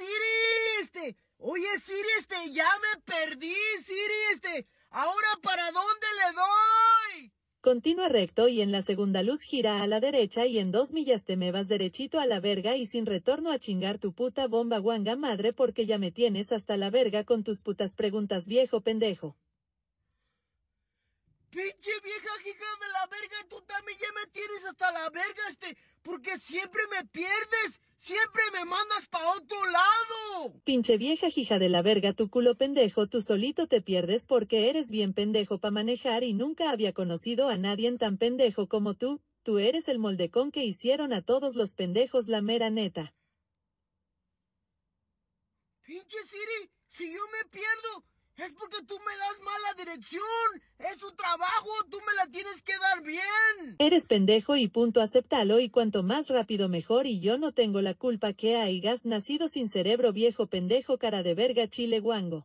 Siri, este. Oye, Siri, este, ya me perdí, Siri, este. Ahora, ¿para dónde le doy? Continúa recto y en la segunda luz gira a la derecha y en dos millas te me vas derechito a la verga y sin retorno a chingar tu puta bomba guanga madre porque ya me tienes hasta la verga con tus putas preguntas viejo pendejo. Pinche vieja hija de la verga, tú también ya me tienes hasta la verga este, porque siempre me pierdes. Siempre me mandas para otro lado. Pinche vieja hija de la verga, tu culo pendejo, tú solito te pierdes porque eres bien pendejo para manejar y nunca había conocido a nadie tan pendejo como tú. Tú eres el moldecón que hicieron a todos los pendejos la mera neta. Pinche Siri, si yo me pierdo, es porque tú me das mala dirección. Es tu trabajo, tú me la tienes que dar. Eres pendejo y punto aceptalo y cuanto más rápido mejor y yo no tengo la culpa que hayas nacido sin cerebro viejo pendejo cara de verga chile guango.